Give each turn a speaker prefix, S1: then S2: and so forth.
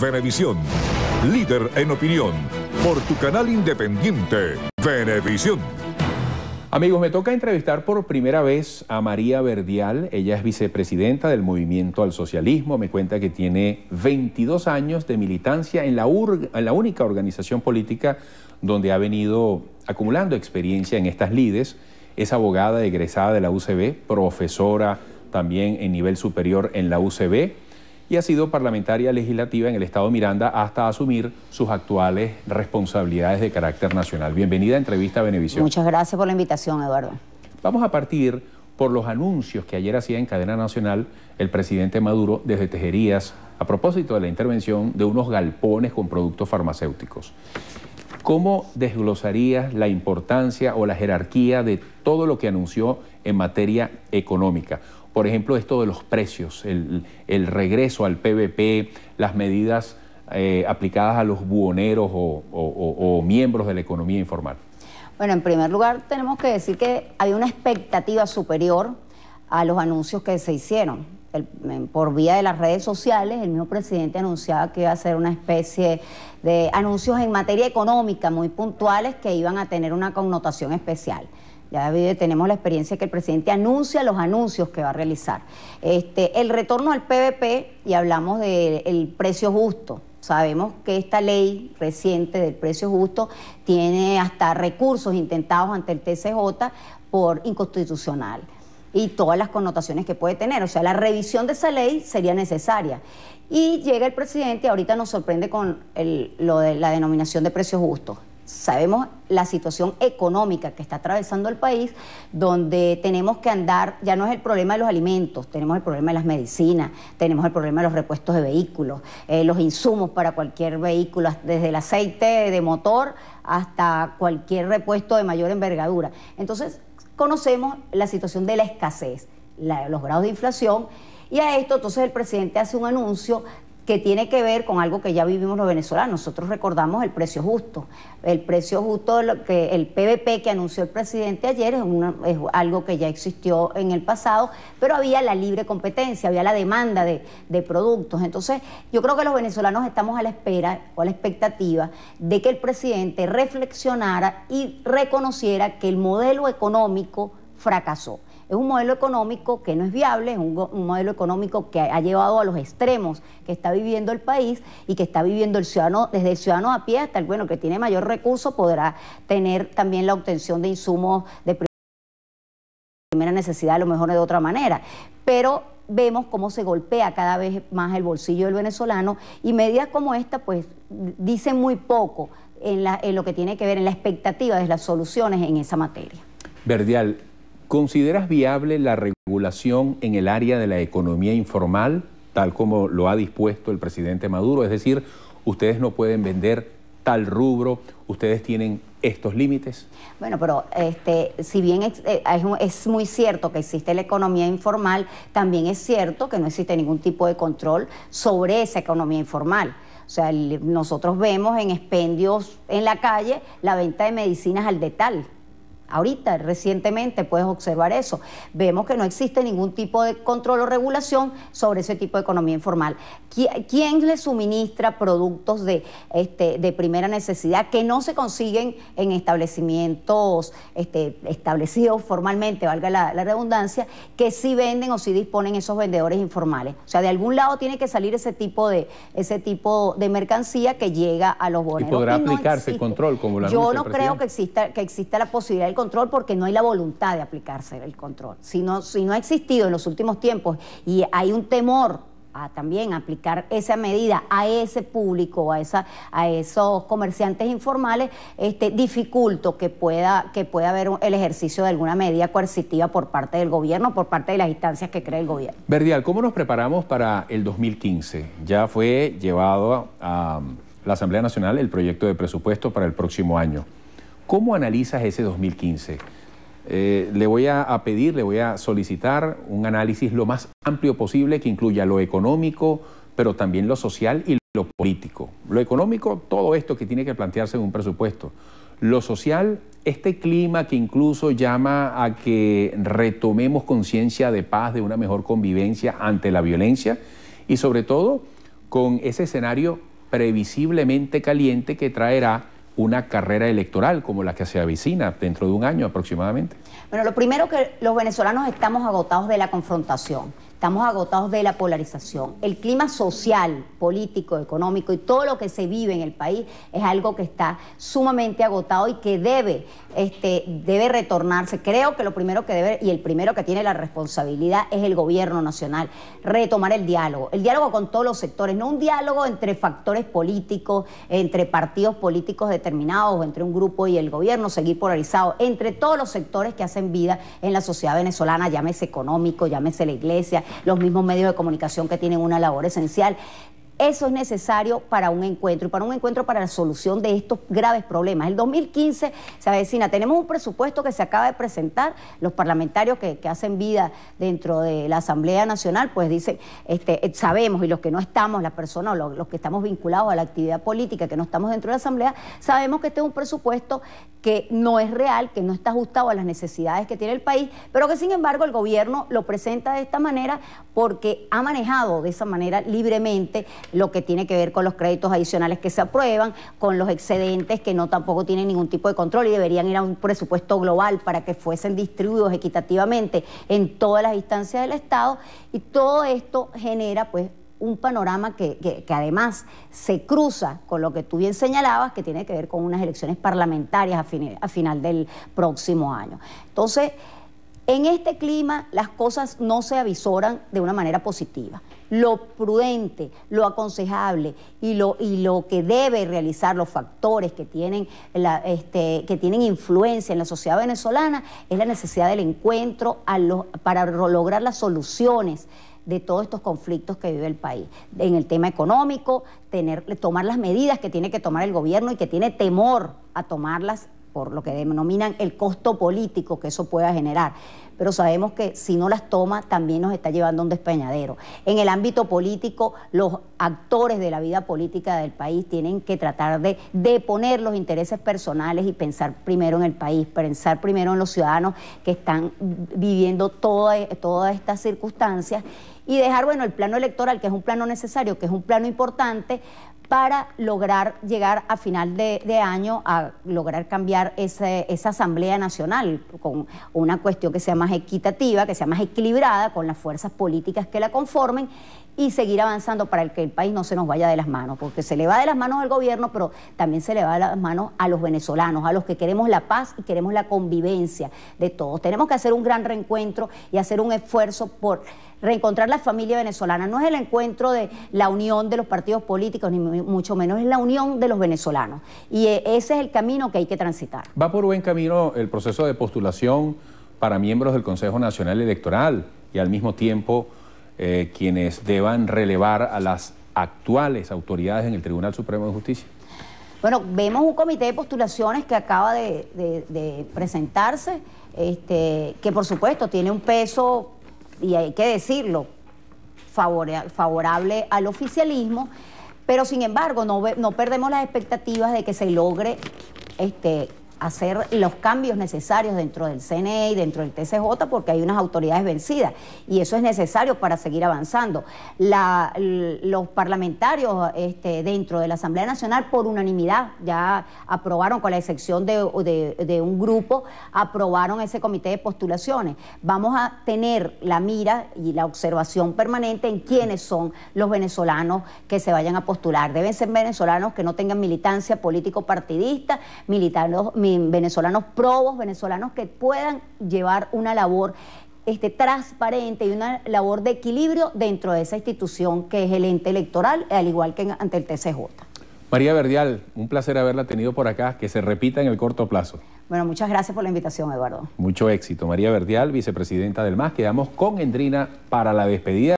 S1: Venevisión. Líder en opinión. Por tu canal independiente, Venevisión. Amigos, me toca entrevistar por primera vez a María Verdial. Ella es vicepresidenta del Movimiento al Socialismo. Me cuenta que tiene 22 años de militancia en la, en la única organización política donde ha venido acumulando experiencia en estas lides. Es abogada egresada de la UCB, profesora también en nivel superior en la UCB y ha sido parlamentaria legislativa en el Estado Miranda hasta asumir sus actuales responsabilidades de carácter nacional. Bienvenida a Entrevista a Benevisión. Muchas
S2: gracias por la invitación, Eduardo.
S1: Vamos a partir por los anuncios que ayer hacía en cadena nacional el presidente Maduro desde Tejerías a propósito de la intervención de unos galpones con productos farmacéuticos. ¿Cómo desglosarías la importancia o la jerarquía de todo lo que anunció en materia económica? por ejemplo, esto de los precios, el, regreso al PVP, las medidas eh, aplicadas a los buhoneros o, miembros de la economía informal?
S2: Bueno, en primer lugar tenemos que decir que hay una expectativa superior a los anuncios que se hicieron. por vía de las redes sociales, el mismo presidente anunciaba que iba a hacer una especie de anuncios en materia económica muy puntuales que iban a tener una connotación especial. Ya tenemos la experiencia que el presidente anuncia los anuncios que va a realizar. Este, el retorno al PVP, y hablamos del precio justo, Sabemos que esta ley reciente del precio justo tiene hasta recursos intentados ante el TCJ por inconstitucional y todas las connotaciones que puede tener. O sea, la revisión de esa ley sería necesaria. Y llega el presidente y ahorita nos sorprende con lo de la denominación de precios justo sabemos la situación económica que está atravesando el país, donde tenemos que andar, ya no es el problema de los alimentos, tenemos el problema de las medicinas, tenemos el problema de los repuestos de vehículos, eh, los insumos para cualquier vehículo, desde el aceite de motor hasta cualquier repuesto de mayor envergadura. Entonces, conocemos la situación de la escasez, los grados de inflación. Y a esto entonces el presidente hace un anuncio que tiene que ver con algo que ya vivimos los venezolanos. Nosotros recordamos el precio justo. El precio justo, lo que el PVP que anunció el presidente ayer es, es, algo que ya existió en el pasado, pero había la libre competencia, había la demanda de, de productos. Entonces, yo creo que los venezolanos estamos a la espera o a la expectativa de que el presidente reflexionara y reconociera que el modelo económico fracasó. Es un modelo económico que no es viable, es un, modelo económico que ha, llevado a los extremos que está viviendo el país y que está viviendo el ciudadano, desde el ciudadano a pie hasta el bueno que tiene mayor recurso, podrá tener también la obtención de insumos de primera necesidad, a lo mejor de otra manera. Pero vemos cómo se golpea cada vez más el bolsillo del venezolano y medidas como esta pues dicen muy poco en, en lo que tiene que ver en la expectativa de las soluciones en esa materia.
S1: Verdial, ¿Consideras viable la regulación en el área de la economía informal, tal como lo ha dispuesto el presidente Maduro? Es decir, ustedes no pueden vender tal rubro, ustedes tienen estos límites?
S2: Bueno, pero este, si bien eh, es, muy cierto que existe la economía informal, también es cierto que no existe ningún tipo de control sobre esa economía informal. O sea, nosotros vemos en expendios en la calle la venta de medicinas al detalle. Ahorita, recientemente, puedes observar eso. Vemos que no existe ningún tipo de control o regulación sobre ese tipo de economía informal. ¿Quién le suministra productos de, este, de primera necesidad que no se consiguen en establecimientos este, establecidos formalmente, valga la, redundancia, que sí venden o sí disponen esos vendedores informales? O sea, de algún lado tiene que salir ese tipo de, ese tipo de mercancía que llega a los boneros. ¿Y podrá aplicarse el control como la Yo no creo que exista, que exista la posibilidad del control porque no hay la voluntad de aplicarse el control. Si no, si no ha existido en los últimos tiempos y hay un temor a también aplicar esa medida a ese público, a, esa, a esos comerciantes informales, este, dificulto que pueda, que pueda haber el ejercicio de alguna medida coercitiva por parte del gobierno, por parte de las instancias que cree el gobierno.
S1: Verdial, ¿cómo nos preparamos para el 2015? Ya fue llevado a la Asamblea Nacional el proyecto de presupuesto para el próximo año. ¿Cómo analizas ese 2015? Eh, le voy a, a, pedir, le voy a solicitar un análisis lo más amplio posible que incluya lo económico, pero también lo social y lo político. Lo económico, todo esto que tiene que plantearse en un presupuesto. Lo social, este clima que incluso llama a que retomemos conciencia de paz, de una mejor convivencia ante la violencia y sobre todo con ese escenario previsiblemente caliente que traerá una carrera electoral como la que se avecina dentro de un año aproximadamente?
S2: Bueno, lo primero que los venezolanos estamos agotados de la confrontación, Estamos agotados de la polarización. El clima social, político, económico y todo lo que se vive en el país es algo que está sumamente agotado y que debe, este, debe retornarse. Creo que lo primero que debe y el primero que tiene la responsabilidad es el gobierno nacional, retomar el diálogo, el diálogo con todos los sectores, no un diálogo entre factores políticos, entre partidos políticos determinados, entre un grupo y el gobierno, seguir polarizado, entre todos los sectores que hacen vida en la sociedad venezolana, llámese económico, llámese la iglesia, los mismos medios de comunicación que tienen una labor esencial. Eso es necesario para un encuentro y para un encuentro para la solución de estos graves problemas. El 2015 se avecina. Tenemos un presupuesto que se acaba de presentar. Los parlamentarios que, hacen vida dentro de la Asamblea Nacional, pues dicen, este, eh, sabemos, y los que no estamos, las personas, los, los que estamos vinculados a la actividad política, que no estamos dentro de la Asamblea, sabemos que este es un presupuesto que no es real, que no está ajustado a las necesidades que tiene el país, pero que sin embargo el gobierno lo presenta de esta manera porque ha manejado de esa manera libremente lo que tiene que ver con los créditos adicionales que se aprueban, con los excedentes que no tampoco tienen ningún tipo de control y deberían ir a un presupuesto global para que fuesen distribuidos equitativamente en todas las instancias del Estado. Y todo esto genera pues un panorama que, además se cruza con lo que tú bien señalabas, que tiene que ver con unas elecciones parlamentarias a, a final del próximo año. Entonces, en este clima las cosas no se avisoran de una manera positiva. Lo prudente, lo aconsejable y lo, y lo que debe realizar los factores que tienen, la, este, que tienen influencia en la sociedad venezolana es la necesidad del encuentro para lograr las soluciones de todos estos conflictos que vive el país. En el tema económico, tener, tomar las medidas que tiene que tomar el gobierno y que tiene temor a tomarlas por lo que denominan el costo político que eso pueda generar. Pero sabemos que si no las toma, también nos está llevando a un despeñadero. En el ámbito político, los actores de la vida política del país tienen que tratar de deponer los intereses personales y pensar primero en el país, pensar primero en los ciudadanos que están viviendo todas estas circunstancias y dejar, bueno, el plano electoral, que es un plano necesario, que es un plano importante, para lograr llegar a final de, año a lograr cambiar esa Asamblea Nacional con una cuestión que sea más equitativa, que sea más equilibrada con las fuerzas políticas que la conformen y seguir avanzando para que el país no se nos vaya de las manos, porque se le va de las manos al gobierno, pero también se le va de las manos a los venezolanos, a los que queremos la paz y queremos la convivencia de todos. Tenemos que hacer un gran reencuentro y hacer un esfuerzo por reencontrar la familia venezolana. No es el encuentro de la unión de los partidos políticos, ni mucho menos es la unión de los venezolanos. Y eh, ese es el camino que hay que transitar.
S1: Va por buen camino el proceso de postulación para miembros del Consejo Nacional Electoral y al mismo tiempo eh, quienes deban relevar a las actuales autoridades en el Tribunal Supremo de Justicia.
S2: Bueno, vemos un comité de postulaciones que acaba de, presentarse, este, que por supuesto tiene un peso, y hay que decirlo, favorable al oficialismo, pero sin embargo, no, no perdemos las expectativas de que se logre este, hacer los cambios necesarios dentro del CNE y dentro del TCJ porque hay unas autoridades vencidas y eso es necesario para seguir avanzando. los parlamentarios este, dentro de la Asamblea Nacional por unanimidad ya aprobaron, con la excepción de, un grupo, aprobaron ese comité de postulaciones. Vamos a tener la mira y la observación permanente en quiénes son los venezolanos que se vayan a postular. Deben ser venezolanos que no tengan militancia político-partidista, militares venezolanos probos, venezolanos que puedan llevar una labor este, transparente y una labor de equilibrio dentro de esa institución que es el ente electoral, al igual que ante el TCJ.
S1: María Verdial, un placer haberla tenido por acá, que se repita en el corto plazo.
S2: Bueno, muchas gracias por la invitación, Eduardo.
S1: Mucho éxito. María Verdial, vicepresidenta del MAS, quedamos con Endrina para la despedida.